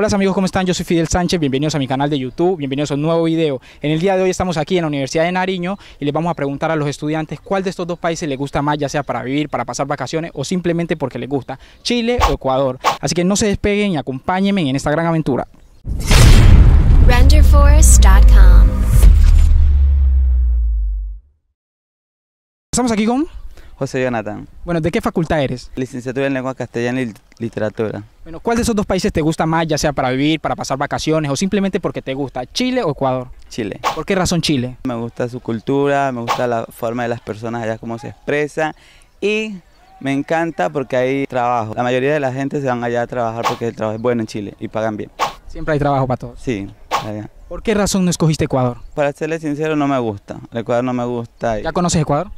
Hola amigos, ¿cómo están? Yo soy Fidel Sánchez, bienvenidos a mi canal de YouTube, bienvenidos a un nuevo video. En el día de hoy estamos aquí en la Universidad de Nariño y les vamos a preguntar a los estudiantes cuál de estos dos países les gusta más, ya sea para vivir, para pasar vacaciones o simplemente porque les gusta, Chile o Ecuador. Así que no se despeguen y acompáñenme en esta gran aventura. Estamos aquí con... José Jonathan. Bueno, ¿de qué facultad eres? Licenciatura en Lengua Castellana y Literatura. Bueno, ¿cuál de esos dos países te gusta más, ya sea para vivir, para pasar vacaciones o simplemente porque te gusta? ¿Chile o Ecuador? Chile. ¿Por qué razón Chile? Me gusta su cultura, me gusta la forma de las personas allá, cómo se expresa y me encanta porque hay trabajo. La mayoría de la gente se van allá a trabajar porque el trabajo es bueno en Chile y pagan bien. Siempre hay trabajo para todos. Sí, ¿Por qué razón no escogiste Ecuador? Para serle sincero, no me gusta. Ecuador no me gusta. ¿Ya conoces Ecuador?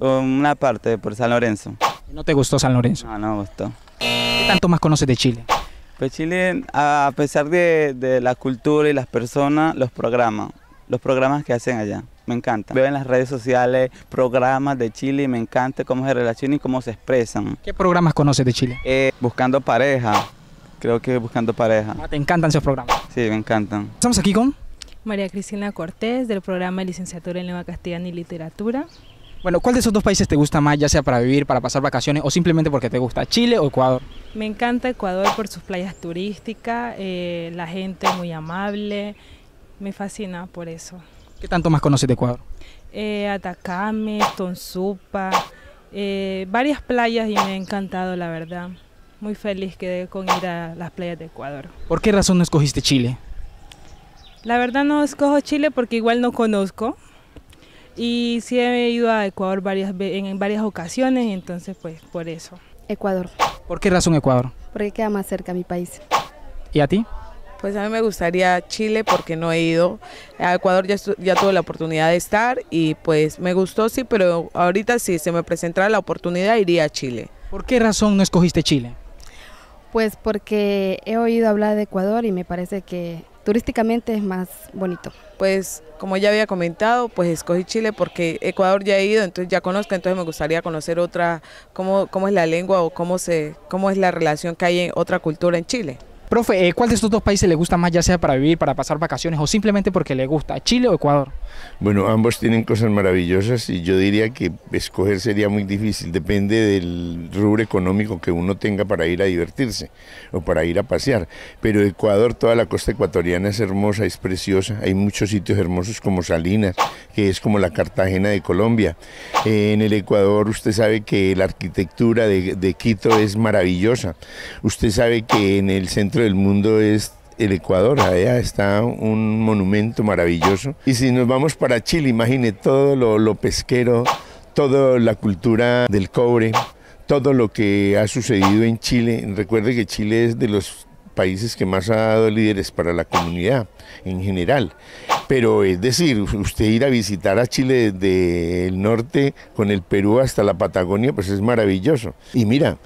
una parte por San Lorenzo. ¿No te gustó San Lorenzo? No, no me gustó. ¿Qué tanto más conoces de Chile? Pues Chile, a pesar de, la cultura y las personas, los programas, los programas que hacen allá, me encantan. Veo en las redes sociales programas de Chile y me encanta cómo se relacionan y cómo se expresan. ¿Qué programas conoces de Chile? Eh, buscando pareja, creo que buscando pareja. Ah, ¿Te encantan esos programas? Sí, me encantan. Estamos aquí con... María Cristina Cortés, del programa de Licenciatura en Lengua Castellana y Literatura. Bueno, ¿cuál de esos dos países te gusta más, ya sea para vivir, para pasar vacaciones o simplemente porque te gusta, Chile o Ecuador? Me encanta Ecuador por sus playas turísticas, eh, la gente muy amable, me fascina por eso. ¿Qué tanto más conoces de Ecuador? Eh, Atacame, Tonsupa, eh, varias playas y me ha encantado, la verdad. Muy feliz quedé con ir a las playas de Ecuador. ¿Por qué razón no escogiste Chile? La verdad no escojo Chile porque igual no conozco y sí he ido a Ecuador varias en varias ocasiones, entonces pues por eso. Ecuador. ¿Por qué razón Ecuador? Porque queda más cerca a mi país. ¿Y a ti? Pues a mí me gustaría Chile porque no he ido. A Ecuador ya, ya tuve la oportunidad de estar y pues me gustó, sí, pero ahorita si se me presentara la oportunidad iría a Chile. ¿Por qué razón no escogiste Chile? Pues porque he oído hablar de Ecuador y me parece que turísticamente es más bonito. Pues como ya había comentado, pues escogí Chile porque Ecuador ya he ido, entonces ya conozco, entonces me gustaría conocer otra, cómo, cómo es la lengua o cómo, se, cómo es la relación que hay en otra cultura en Chile. Profe, eh, ¿cuál de estos dos países le gusta más, ya sea para vivir, para pasar vacaciones o simplemente porque le gusta, Chile o Ecuador? Bueno, ambos tienen cosas maravillosas y yo diría que escoger sería muy difícil, depende del rubro económico que uno tenga para ir a divertirse o para ir a pasear. Pero Ecuador, toda la costa ecuatoriana es hermosa, es preciosa, hay muchos sitios hermosos como Salinas, que es como la Cartagena de Colombia. Eh, en el Ecuador usted sabe que la arquitectura de, Quito es maravillosa, usted sabe que en el centro del mundo es el Ecuador, allá está un monumento maravilloso. Y si nos vamos para Chile, imagine todo lo, lo pesquero, toda la cultura del cobre, todo lo que ha sucedido en Chile. Recuerde que Chile es de los países que más ha dado líderes para la comunidad en general. Pero es decir, usted ir a visitar a Chile desde el norte con el Perú hasta la Patagonia, pues es maravilloso. Y mira,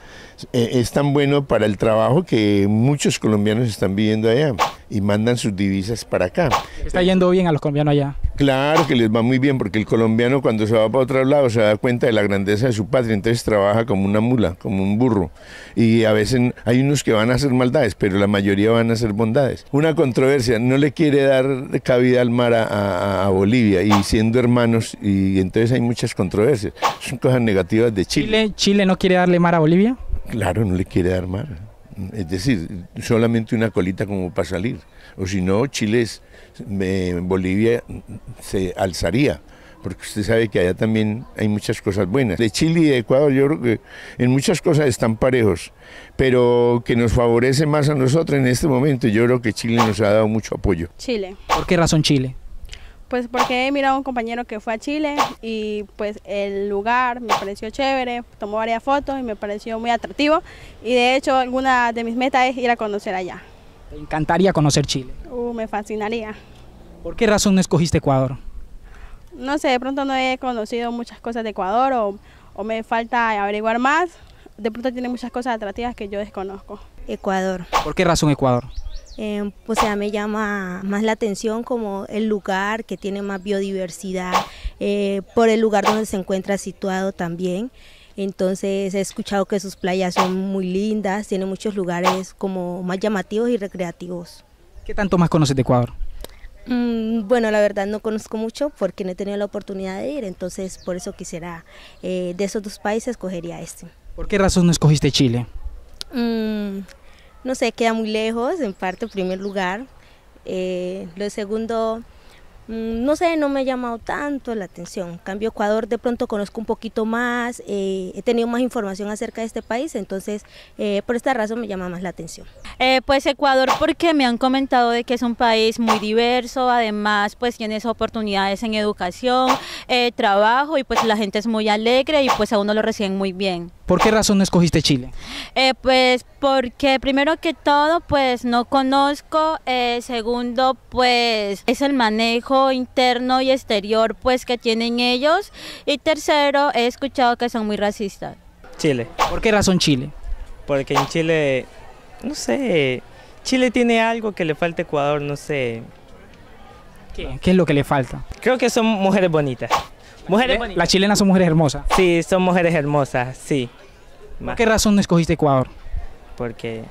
eh, es tan bueno para el trabajo que muchos colombianos están viviendo allá y mandan sus divisas para acá. Está yendo bien a los colombianos allá. Claro que les va muy bien porque el colombiano cuando se va para otro lado se da cuenta de la grandeza de su patria, entonces trabaja como una mula, como un burro. Y a veces hay unos que van a hacer maldades, pero la mayoría van a hacer bondades. Una controversia, no le quiere dar cabida al mar a, Bolivia y siendo hermanos, y entonces hay muchas controversias. Son cosas negativas de Chile. ¿Chile, Chile no quiere darle mar a Bolivia? Claro, no le quiere dar mar. Es decir, solamente una colita como para salir. O si no, Chile, eh, Bolivia se alzaría, porque usted sabe que allá también hay muchas cosas buenas. De Chile y de Ecuador yo creo que en muchas cosas están parejos, pero que nos favorece más a nosotros en este momento, yo creo que Chile nos ha dado mucho apoyo. Chile. ¿Por qué razón Chile? Pues porque he mirado a un compañero que fue a Chile y pues el lugar me pareció chévere, tomó varias fotos y me pareció muy atractivo y de hecho alguna de mis metas es ir a conocer allá. ¿Te encantaría conocer Chile? Uh, me fascinaría. ¿Por qué razón no escogiste Ecuador? No sé, de pronto no he conocido muchas cosas de Ecuador o, o me falta averiguar más. De pronto tiene muchas cosas atractivas que yo desconozco. Ecuador. ¿Por qué razón Ecuador? eh, pues ya me llama más la atención como el lugar que tiene más biodiversidad, eh, por el lugar donde se encuentra situado también. Entonces he escuchado que sus playas son muy lindas, tiene muchos lugares como más llamativos y recreativos. ¿Qué tanto más conoces de Ecuador? Mm, bueno, la verdad no conozco mucho porque no he tenido la oportunidad de ir, entonces por eso quisiera, eh, de esos dos países escogería este. ¿Por qué razón no escogiste Chile? Mm, no sé, queda muy lejos, en parte, primer lugar. Eh, lo segundo, Mm, no sé, no me ha llamado tanto la atención. Cambio Ecuador, de pronto conozco un poquito más, eh, he tenido más información acerca de este país, entonces eh, por esta razón me llama más la atención. Eh, pues Ecuador, porque me han comentado de que es un país muy diverso, además pues tienes oportunidades en educación, trabajo y pues la gente es muy alegre y pues a uno lo reciben muy bien. ¿Por qué razón escogiste Chile? pues porque primero que todo pues no conozco, segundo pues es el manejo interno y exterior pues que tienen ellos. Y tercero, he escuchado que son muy racistas. Chile. ¿Por qué razón Chile? Porque en Chile, no sé, Chile tiene algo que le falta a Ecuador, no sé. ¿Qué? es lo que le falta? Creo que son mujeres bonitas. Mujeres Las chilenas son mujeres hermosas. Sí, son mujeres hermosas, sí. ¿Por qué razón escogiste Ecuador? Porque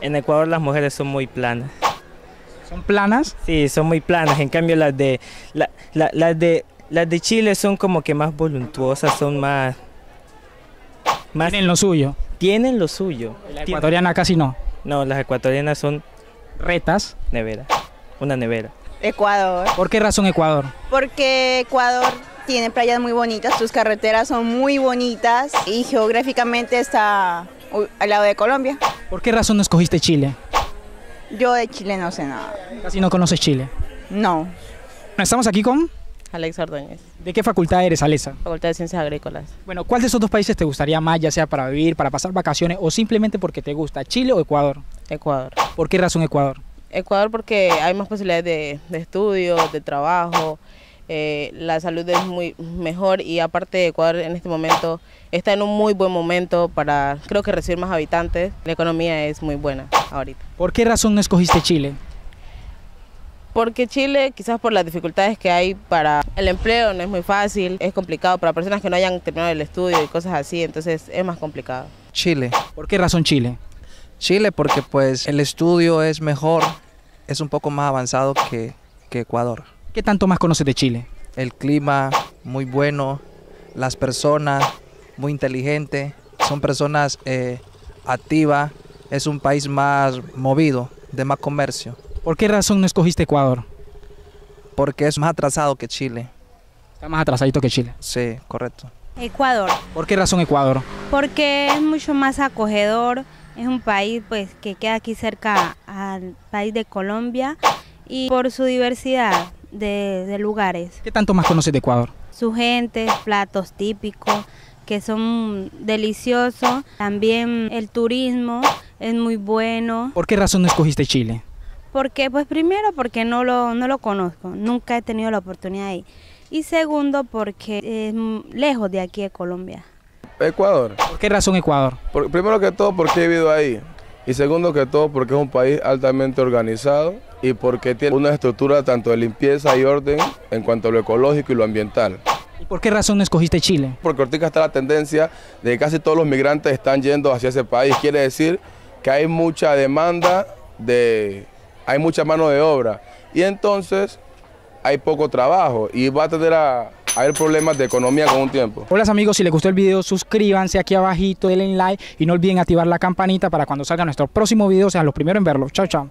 en Ecuador las mujeres son muy planas. ¿Son planas? Sí, son muy planas. En cambio, las de, la, las de, las de Chile son como que más voluntuosas, son más, Tienen lo suyo. Tienen lo suyo. La ecuatoriana casi no. No, las ecuatorianas son... Retas. Nevera. Una nevera. Ecuador. ¿Por qué razón Ecuador? Porque Ecuador tiene playas muy bonitas, sus carreteras son muy bonitas y geográficamente está al lado de Colombia. ¿Por qué razón no escogiste Chile? Yo de Chile no sé nada. Casi no conoces Chile. No. Estamos aquí con... Alex Ordóñez. ¿De qué facultad eres, Alexa? Facultad de Ciencias Agrícolas. Bueno, ¿cuál de esos dos países te gustaría más, ya sea para vivir, para pasar vacaciones o simplemente porque te gusta, Chile o Ecuador? Ecuador. ¿Por qué razón Ecuador? Ecuador porque hay más posibilidades de, de estudio, de trabajo, eh, la salud es muy mejor y aparte Ecuador en este momento está en un muy buen momento para creo que recibir más habitantes. La economía es muy buena ahorita. ¿Por qué razón no escogiste Chile? Porque Chile, quizás por las dificultades que hay para el empleo, no es muy fácil, es complicado para personas que no hayan terminado el estudio y cosas así, entonces es más complicado. Chile. ¿Por qué razón Chile? Chile porque pues el estudio es mejor, es un poco más avanzado que Ecuador. ¿Qué tanto más conoces de Chile? El clima, muy bueno, las personas, muy inteligentes, son personas eh, activas, es un país más movido, de más comercio. ¿Por qué razón no escogiste Ecuador? Porque es más atrasado que Chile. Está más atrasadito que Chile. Sí, correcto. Ecuador. ¿Por qué razón Ecuador? Porque es mucho más acogedor, es un país pues que queda aquí cerca al país de Colombia y por su diversidad de, lugares. ¿Qué tanto más conoces de Ecuador? Su gente, platos típicos que son deliciosos. También el turismo es muy bueno. ¿Por qué razón no escogiste Chile? Porque, pues primero, porque no lo, no lo conozco, nunca he tenido la oportunidad ahí. Y segundo, porque es lejos de aquí de Colombia. Ecuador. ¿Por qué razón Ecuador? primero que todo, porque he vivido ahí. Y segundo que todo, porque es un país altamente organizado y porque tiene una estructura tanto de limpieza y orden en cuanto a lo ecológico y lo ambiental. ¿Y por qué razón escogiste Chile? Porque ahorita está la tendencia de que casi todos los migrantes están yendo hacia ese país. Quiere decir que hay mucha demanda, de, hay mucha mano de obra. Y entonces hay poco trabajo y va a tener a, hay problemas de economía con un tiempo. Hola amigos, si les gustó el video suscríbanse aquí abajito, denle like y no olviden activar la campanita para cuando salga nuestro próximo video sean los primeros en verlo. Chao, chao.